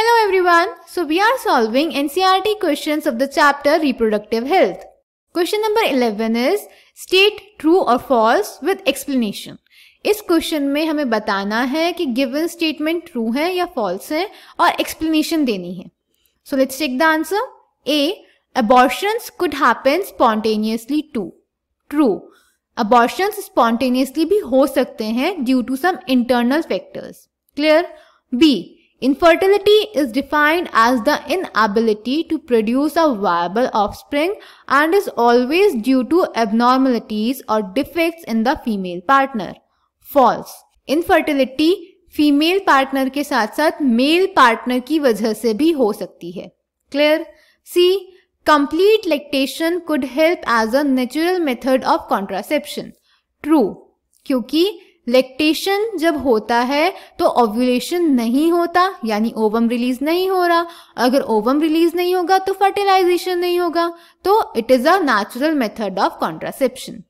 Hello everyone. So we are solving NCERT questions of the chapter Reproductive Health. Question number 11 is state true or false with explanation. इस question में हमें बताना है कि given statement true है या false है और एक्सप्लेनेशन देनी है so let's take the answer A abortions could happen spontaneously too true abortions spontaneously भी हो सकते हैं due to some internal factors clear B Infertility is defined as the inability to produce a viable offspring and is always due to abnormalities or defects in the female partner. False. Infertility female partner के साथ साथ male partner की वजह से भी हो सकती है Clear. C complete lactation could help as a natural method of contraception. True, क्योंकि लेक्टेशन जब होता है तो ओव्यूलेशन नहीं होता यानी ओवम रिलीज नहीं हो रहा अगर ओवम रिलीज नहीं होगा तो फर्टिलाइजेशन नहीं होगा तो it is a natural method of contraception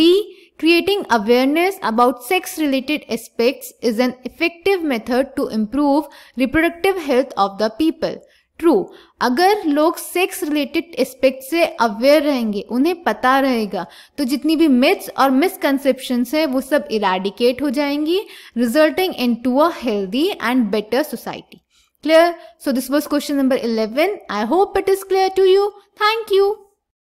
D creating awareness about sex related aspect is an effective method to improve reproductive health of the people true अगर लोग सेक्स रिलेटेड एस्पेक्ट से aware रहेंगे उन्हें पता रहेगा तो जितनी भी मिथ्स और मिसकनसेप्शंस हैं वो सब इराडिकेट हो जाएंगी resulting in to a healthy and better society clear so this was question number eleven I hope it is clear to you thank you